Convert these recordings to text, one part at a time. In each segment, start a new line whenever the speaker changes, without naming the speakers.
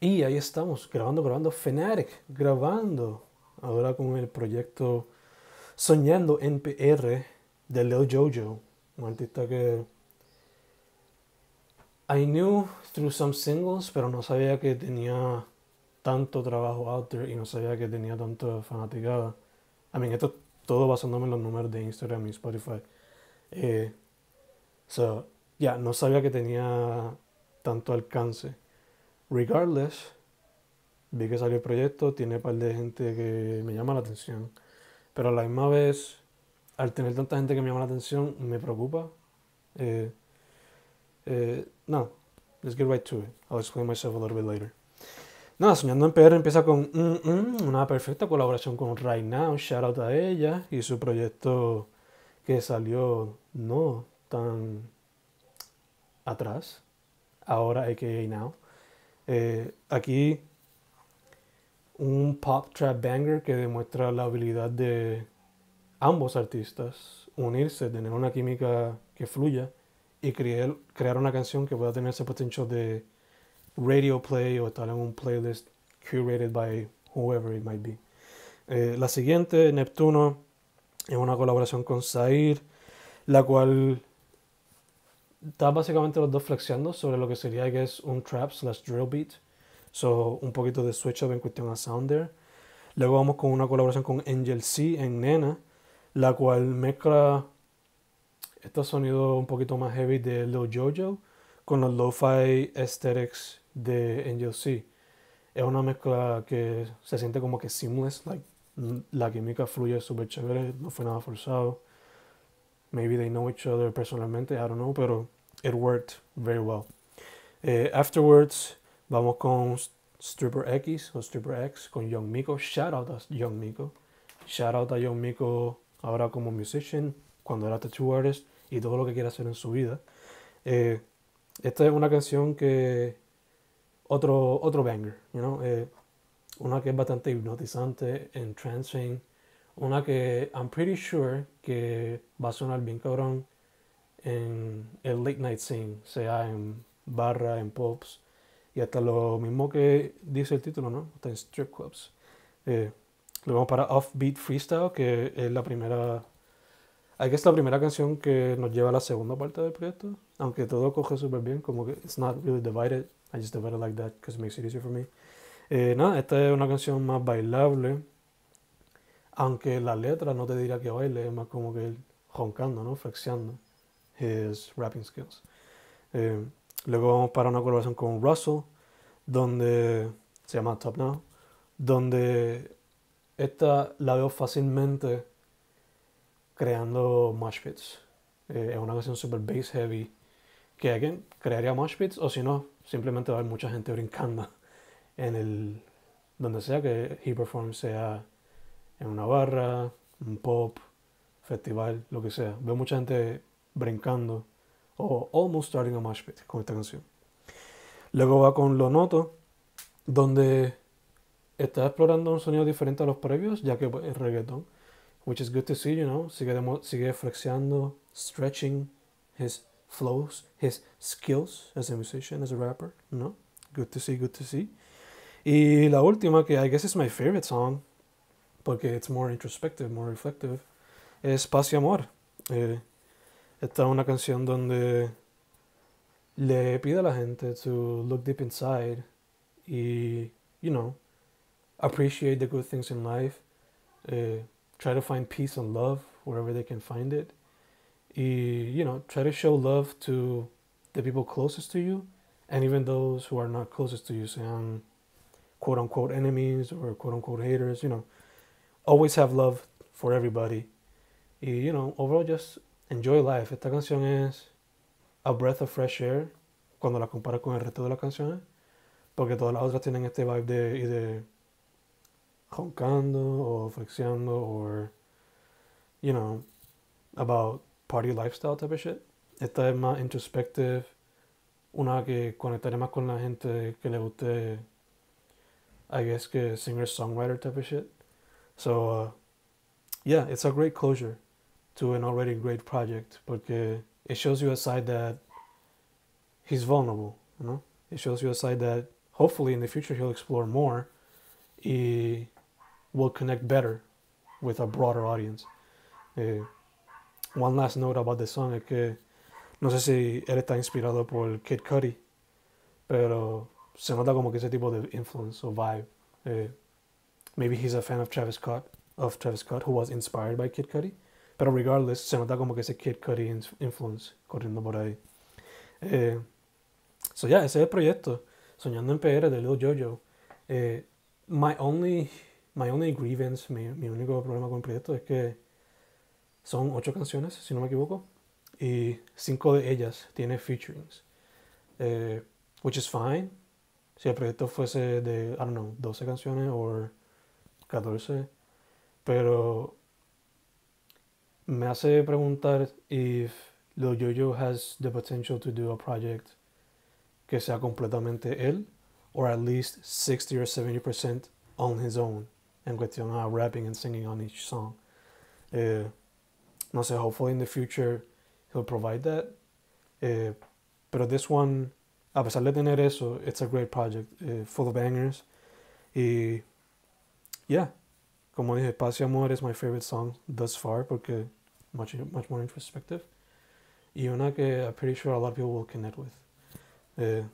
Y ahí estamos, grabando, grabando Fnatic, grabando ahora con el proyecto Soñando NPR de Leo Jojo, un artista que I knew through some singles, pero no sabía que tenía tanto trabajo out there y no sabía que tenía tanto fanaticada. A mí, mean, esto todo basándome en los números de Instagram y Spotify. Eh, so, ya, no sabía que tenía tanto alcance. Regardless, vi que salió el proyecto, tiene un par de gente que me llama la atención. Pero a la misma vez, al tener tanta gente que me llama la atención, me preocupa. Eh, eh, no, let's get right to it. I'll explain myself a little bit later. Nada, Soñando en PR empieza con una perfecta colaboración con Right Now, shout out a ella y su proyecto que salió no tan atrás, ahora que Now. Eh, aquí un pop trap banger que demuestra la habilidad de ambos artistas unirse, tener una química que fluya y crear, una canción que pueda tener ese potencial de radio play o estar en un playlist curated by whoever it might be. Eh, la siguiente, Neptuno, es una colaboración con Zair, la cual está básicamente los dos flexionando sobre lo que sería que es un trap slash drill beat. So, un poquito de switch up en cuestión a sounder, Luego vamos con una colaboración con Angel C en Nena, la cual mezcla estos sonidos un poquito más heavy de Lil Jojo con los lo-fi aesthetics de Angel C. Es una mezcla que se siente como que seamless, like, la química fluye súper chévere, no fue nada forzado. Maybe they know each other personalmente, I don't know, pero it worked very well. Eh, afterwards, vamos con Stripper X o Stripper X con Young Miko. Shout out a Young Miko. Shout out a Young Miko ahora como musician, cuando era tattoo artist y todo lo que quiere hacer en su vida. Eh, esta es una canción que. Otro, otro banger, you know? Eh, una que es bastante hipnotizante, entrancing, una que I'm pretty sure que va a sonar bien cabrón en el late night scene, sea en barra, en pops, y hasta lo mismo que dice el título, ¿no? Está en strip clubs. Eh, luego para Offbeat Freestyle, que es la primera que esta primera canción que nos lleva a la segunda parte del proyecto, aunque todo coge súper bien, como que it's not really divided, I just divide it like that because it makes it easier for me. Eh, nada, esta es una canción más bailable, aunque la letra no te dirá que baile, es más como que él joncando ¿no? Flexionando his rapping skills. Eh, luego vamos para una colaboración con Russell, donde se llama Top Now, donde esta la veo fácilmente creando mosh eh, es una canción super bass heavy que alguien crearía mosh pits o si no, simplemente va a haber mucha gente brincando en el donde sea que he performs sea en una barra, un pop, festival, lo que sea. Veo mucha gente brincando o almost starting a mashup con esta canción. Luego va con Lo Noto, donde está explorando un sonido diferente a los previos, ya que pues, es reggaeton. Which is good to see, you know. Sigue, sigue stretching his flows, his skills as a musician, as a rapper, ¿no? Good to see, good to see. Y la última, que I guess is my favorite song, porque it's more introspective, more reflective, es Paz y Amor. Eh, esta es una canción donde le pide a la gente to look deep inside y, you know, appreciate the good things in life, eh, try to find peace and love wherever they can find it, y, you know, try to show love to the people closest to you and even those who are not closest to you, say, quote unquote enemies or quote unquote haters, you know always have love for everybody. Y, you know, overall just enjoy life. Esta canción es a breath of fresh air cuando la comparo con el resto de las canciones. Porque todas las otras tienen este vibe de, de o flexiando o, you know, about party lifestyle type of shit. Esta es más introspective, una que conectaré más con la gente que le guste, I guess que singer-songwriter type shit. So, uh, yeah, it's a great closure to an already great project, but it shows you a side that he's vulnerable. You know, it shows you a side that hopefully in the future he'll explore more. He will connect better with a broader audience. Eh, one last note about the song es que no sé si él está inspirado por Kid Cudi, pero se nota como que ese tipo de influence o vibe. Eh, Maybe he's a fan of Travis Scott, of Travis Scott, who was inspired by Kid Cudi. Pero regardless, se nota como que ese Kid Cudi influence corriendo por ahí. Eh, so yeah, ese es el proyecto. Soñando en PR de Lil Jojo. Eh, my only my only grievance, mi, mi, único problema con el proyecto es que son ocho canciones, si no me equivoco, y cinco de ellas tiene featurings, eh, which is fine. Si el proyecto fuese de, I don't know, 12 canciones o 14, pero me hace preguntar if Lil Jojo has the potential to do a project que sea completamente él, or at least 60 or 70% on his own, en cuestión a rapping and singing on each song. Eh, no sé, hopefully in the future he'll provide that. Eh, pero this one, a pesar de tener eso, it's a great project, eh, full of bangers. Y yeah, como dije, Paz Amor is my favorite song thus far porque much, much more introspective. Y una que I'm pretty sure a lot of people will connect with. Uh,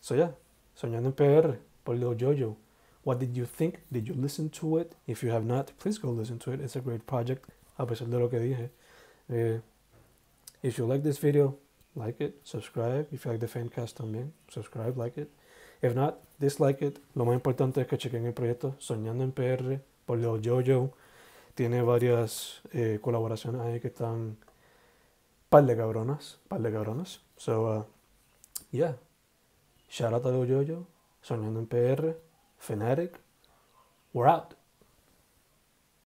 so yeah, Soñando en PR por Lil Jojo. What did you think? Did you listen to it? If you have not, please go listen to it. It's a great project. A pesar de lo que dije. Eh, if you like this video, like it, subscribe. If you like the fancast también, subscribe, like it. If not, dislike it. Lo más importante es que chequen el proyecto Soñando en PR por Leo Jojo. Tiene varias eh, colaboraciones ahí que están par de cabronas, par de cabronas. So, uh, yeah. Shout out a Leo Jojo, Soñando en PR, Fanatic. We're out.